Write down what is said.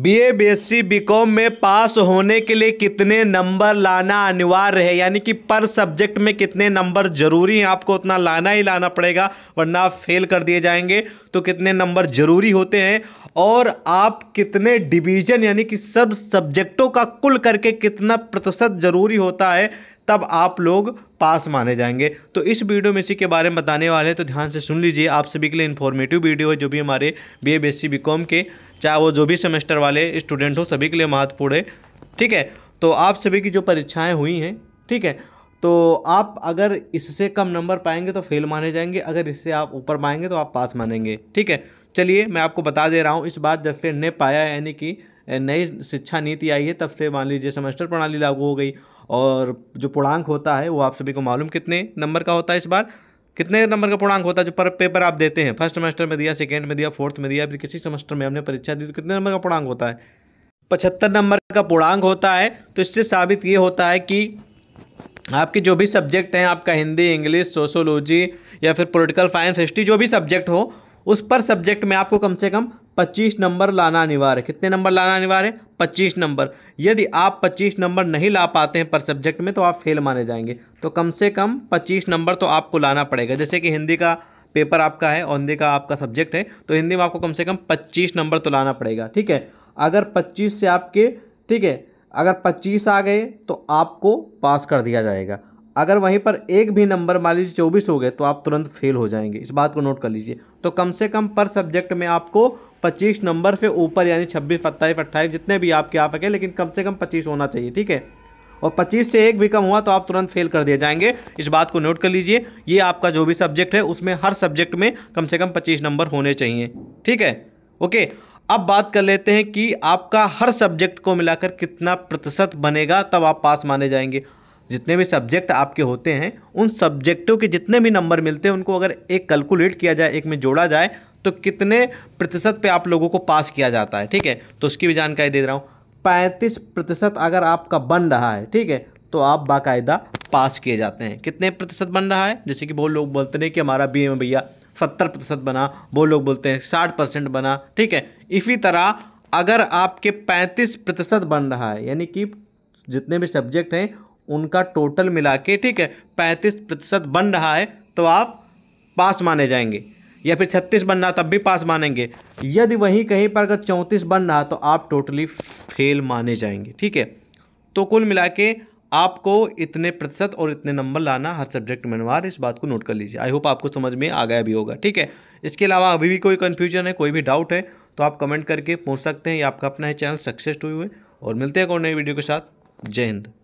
BA BSc BCom में पास होने के लिए कितने नंबर लाना अनिवार्य है यानी कि पर सब्जेक्ट में कितने नंबर जरूरी हैं आपको उतना लाना ही लाना पड़ेगा वरना आप फेल कर दिए जाएंगे तो कितने नंबर जरूरी होते हैं और आप कितने डिवीजन यानी कि सब सब्जेक्टों का कुल करके कितना प्रतिशत जरूरी होता है तब आप लोग पास माने जाएंगे तो इस वीडियो में इसी के बारे में बताने वाले हैं तो ध्यान से सुन लीजिए आप सभी के लिए इन्फॉर्मेटिव वीडियो है जो भी हमारे बी ए बी के चाहे वो जो भी सेमेस्टर वाले स्टूडेंट हो सभी के लिए महत्वपूर्ण है ठीक है तो आप सभी की जो परीक्षाएँ हुई हैं ठीक है तो आप अगर इससे कम नंबर पाएंगे तो फेल माने जाएंगे अगर इससे आप ऊपर पाएंगे तो आप पास मानेंगे ठीक है चलिए मैं आपको बता दे रहा हूँ इस बार जब फिर ने पाया यानी कि नई शिक्षा नीति आई है तब से मान लीजिए सेमेस्टर प्रणाली लागू हो गई और जो पूर्णांक होता है वो आप सभी को मालूम कितने नंबर का होता है इस बार कितने नंबर का पूर्णांक होता है जो पर पेपर आप देते हैं फर्स्ट सेमेस्टर में दिया सेकेंड में दिया फोर्थ में दिया फिर किसी सेमेस्टर में हमने परीक्षा दी तो कितने नंबर का पूर्णांक होता है पचहत्तर नंबर का पूर्णांक होता है तो इससे साबित ये होता है कि आपके जो भी सब्जेक्ट हैं आपका हिंदी इंग्लिश सोशोलॉजी या फिर पोलिटिकल साइंस हिस्ट्री जो भी सब्जेक्ट हो उस पर सब्जेक्ट में आपको कम से कम पच्चीस नंबर लाना अनिवार्य है कितने नंबर लाना अनिवार्य है पच्चीस नंबर यदि आप पच्चीस नंबर नहीं ला पाते हैं पर सब्जेक्ट में तो आप फेल माने जाएंगे तो कम से कम पच्चीस नंबर तो आपको लाना पड़ेगा जैसे कि हिंदी का पेपर आपका है और हिंदी का आपका सब्जेक्ट है तो हिंदी में आपको कम से कम पच्चीस नंबर तो लाना पड़ेगा ठीक है अगर पच्चीस से आपके ठीक है अगर पच्चीस आ गए तो आपको पास कर दिया जाएगा अगर वहीं पर एक भी नंबर मान लीजिए चौबीस हो गए तो आप तुरंत फेल हो जाएंगे इस बात को नोट कर लीजिए तो कम से कम पर सब्जेक्ट में आपको पच्चीस नंबर से ऊपर यानी छब्बीस सत्ताईस अट्ठाईस जितने भी आपके आप सके लेकिन कम से कम पच्चीस होना चाहिए ठीक है और 25 से एक भी कम हुआ तो आप तुरंत फेल कर दिए जाएंगे इस बात को नोट कर लीजिए ये आपका जो भी सब्जेक्ट है उसमें हर सब्जेक्ट में कम से कम 25 नंबर होने चाहिए ठीक है ओके अब बात कर लेते हैं कि आपका हर सब्जेक्ट को मिलाकर कितना प्रतिशत बनेगा तब आप पास माने जाएंगे जितने भी सब्जेक्ट आपके होते हैं उन सब्जेक्टों के जितने भी नंबर मिलते हैं उनको अगर एक कैलकुलेट किया जाए एक में जोड़ा जाए तो कितने प्रतिशत पे आप लोगों को पास किया जाता है ठीक है तो उसकी भी जानकारी दे रहा हूँ पैंतीस प्रतिशत अगर आपका बन रहा है ठीक है तो आप बाकायदा पास किए जाते हैं कितने प्रतिशत बन रहा है जैसे कि बहुत लोग बोलते हैं कि हमारा बी में भैया सत्तर प्रतिशत बना वो लोग बोलते हैं साठ परसेंट बना ठीक है इसी तरह अगर आपके पैंतीस प्रतिशत बन रहा है यानी कि जितने भी सब्जेक्ट हैं उनका टोटल मिला के ठीक है पैंतीस प्रतिशत बन रहा है तो आप पास माने जाएंगे या फिर छत्तीस बन रहा तब भी पास मानेंगे यदि वहीं कहीं पर अगर चौंतीस बन रहा तो आप टोटली फेल माने जाएंगे ठीक है तो कुल मिला के आपको इतने प्रतिशत और इतने नंबर लाना हर सब्जेक्ट में अनिवार्य इस बात को नोट कर लीजिए आई होप आपको समझ में आ गया भी होगा ठीक है इसके अलावा अभी भी कोई कन्फ्यूजन है कोई भी डाउट है तो आप कमेंट करके पूछ सकते हैं या आपका अपना है चैनल सक्सेस टू हुए और मिलते हैं एक और नई वीडियो के साथ जय हिंद